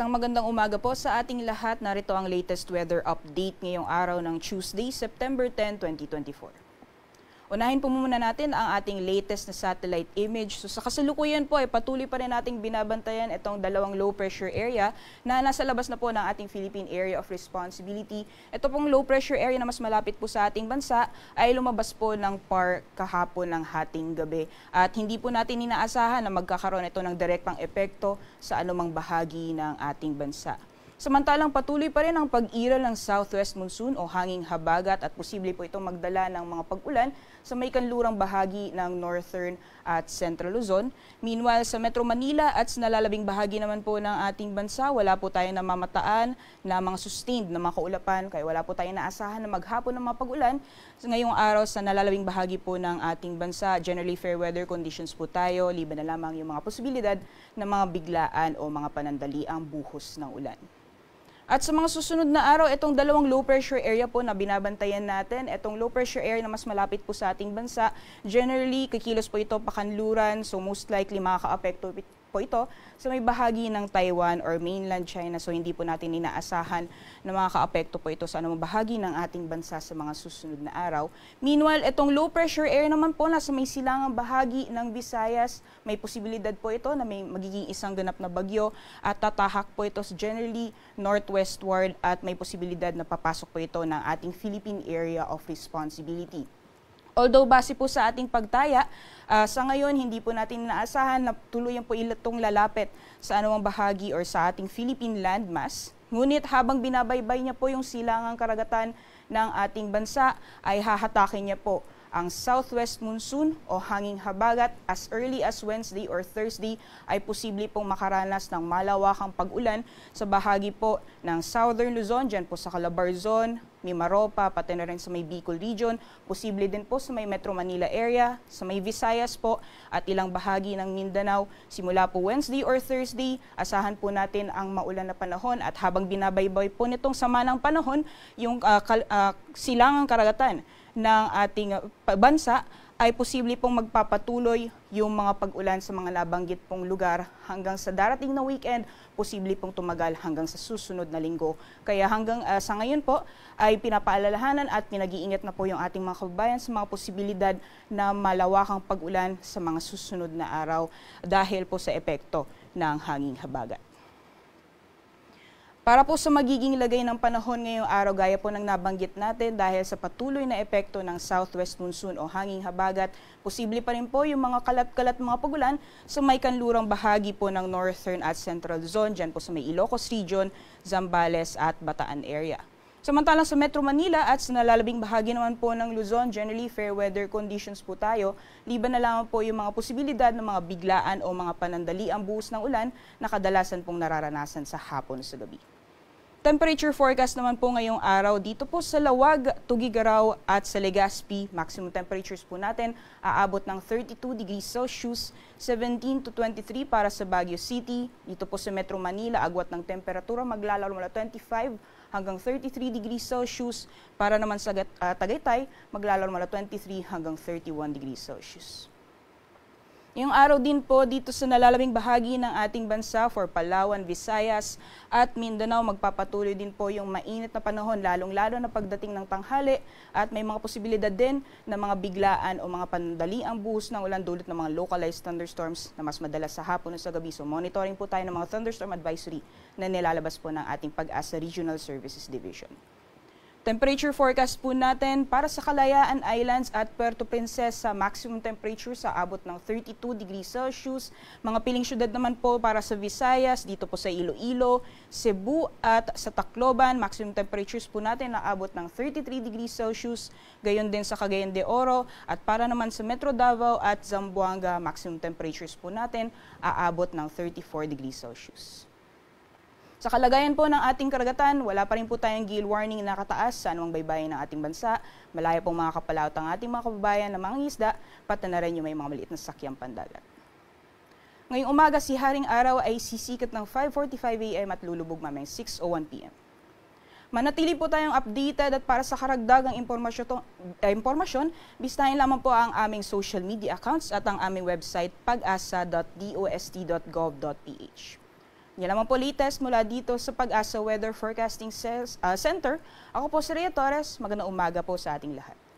Isang magandang umaga po sa ating lahat. Narito ang latest weather update ngayong araw ng Tuesday, September 10, 2024. Unahin po muna natin ang ating latest na satellite image. So sa kasalukuyan po ay patuloy pa rin nating binabantayan itong dalawang low pressure area na nasa labas na po ng ating Philippine Area of Responsibility. Ito pong low pressure area na mas malapit po sa ating bansa ay lumabas po ng par kahapon ng hating gabi. At hindi po natin inaasahan na magkakaroon ito ng direktang epekto sa anumang bahagi ng ating bansa. Samantalang patuloy pa rin ang pag-iral ng southwest monsoon o hanging habagat at posible po itong magdala ng mga pag-ulan sa may kanlurang bahagi ng northern at central Luzon. Meanwhile, sa Metro Manila at sa nalalabing bahagi naman po ng ating bansa, wala po tayong namamataan na mga sustained na mga kaulapan, kaya wala po tayong naasahan na maghapon ng mga pag-ulan. So, ngayong araw sa nalalabing bahagi po ng ating bansa, generally fair weather conditions po tayo, liban na lamang yung mga posibilidad ng mga biglaan o mga panandaliang buhos ng ulan. At sa mga susunod na araw, itong dalawang low pressure area po na binabantayan natin, itong low pressure area na mas malapit po sa ating bansa, generally, kikilos po ito pakanluran, so most likely makaka-apekto po ito sa may bahagi ng Taiwan or mainland China. So hindi po natin inaasahan na makakaapekto po ito sa anumang bahagi ng ating bansa sa mga susunod na araw. Meanwhile, itong low pressure air naman po nasa may silangang bahagi ng Visayas. May posibilidad po ito na may magiging isang ganap na bagyo at tatahak po ito sa generally northwestward at may posibilidad na papasok po ito ng ating Philippine Area of Responsibility. Although base po sa ating pagtaya, uh, sa ngayon hindi po natin inaasahan na tuluyan po itong lalapit sa anumang bahagi or sa ating Philippine landmass. Ngunit habang binabaybay niya po yung silangang karagatan ng ating bansa, ay hahatakin niya po ang southwest monsoon o hanging habagat as early as Wednesday or Thursday ay posible pong makaranas ng malawakang pag-ulan sa bahagi po ng southern Luzon, dyan po sa Calabarzon, Mimaropa, pati na rin sa may Bicol Region, posible din po sa may Metro Manila area, sa may Visayas po, at ilang bahagi ng Mindanao. Simula po Wednesday or Thursday, asahan po natin ang maulan na panahon at habang binabaybay po nitong sama ng panahon, yung uh, kal- uh, silangang karagatan ng ating uh, bansa ay posible pong magpapatuloy yung mga pag-ulan sa mga labanggit pong lugar hanggang sa darating na weekend, posible pong tumagal hanggang sa susunod na linggo. Kaya hanggang uh, sa ngayon po ay pinapaalalahanan at pinag-iingat na po yung ating mga kababayan sa mga posibilidad na malawakang pag-ulan sa mga susunod na araw dahil po sa epekto ng hanging habagat. Para po sa magiging lagay ng panahon ngayong araw gaya po ng nabanggit natin dahil sa patuloy na epekto ng southwest monsoon o hanging habagat, posible pa rin po yung mga kalat-kalat mga pagulan sa may kanlurang bahagi po ng northern at central zone, dyan po sa may Ilocos region, Zambales at Bataan area. Samantalang sa Metro Manila at sa nalalabing bahagi naman po ng Luzon, generally fair weather conditions po tayo. Liban na lamang po yung mga posibilidad ng mga biglaan o mga panandali ang buhos ng ulan na kadalasan pong nararanasan sa hapon sa gabi. Temperature forecast naman po ngayong araw dito po sa Lawag, Tugigaraw at sa Legazpi. Maximum temperatures po natin aabot ng 32 degrees Celsius, 17 to 23 para sa Baguio City. Dito po sa Metro Manila, agwat ng temperatura maglalaro mula 25 hanggang 33 degrees Celsius. Para naman sa uh, Tagaytay, maglalaro mula 23 hanggang 31 degrees Celsius. Ngayong araw din po dito sa nalalabing bahagi ng ating bansa for Palawan, Visayas at Mindanao magpapatuloy din po yung mainit na panahon lalong-lalo na pagdating ng tanghali at may mga posibilidad din na mga biglaan o mga pandaliang buhos ng ulan dulot ng mga localized thunderstorms na mas madalas sa hapon o sa gabi. So monitoring po tayo ng mga thunderstorm advisory na nilalabas po ng ating pag-asa Regional Services Division. Temperature forecast po natin para sa Kalayaan Islands at Puerto Princesa, maximum temperature sa abot ng 32 degrees Celsius. Mga piling syudad naman po para sa Visayas, dito po sa Iloilo, Cebu at sa Tacloban, maximum temperatures po natin na abot ng 33 degrees Celsius. Gayon din sa Cagayan de Oro at para naman sa Metro Davao at Zamboanga, maximum temperatures po natin aabot ng 34 degrees Celsius. Sa kalagayan po ng ating karagatan, wala pa rin po tayong gale warning na kataas sa anumang baybayin ng ating bansa. Malaya pong mga kapalaot ang ating mga kababayan na mga isda, pati na rin yung may mga maliit na sakyang pandagat. Ngayong umaga, si Haring Araw ay sisikat ng 5.45 a.m. at lulubog mamayang 6.01 p.m. Manatili po tayong updated at para sa karagdagang impormasyon, to, uh, impormasyon bistahin lamang po ang aming social media accounts at ang aming website pagasa.dost.gov.ph. Yan po latest mula dito sa Pag-asa Weather Forecasting ah, Center. Ako po si Rhea Torres. Magandang umaga po sa ating lahat.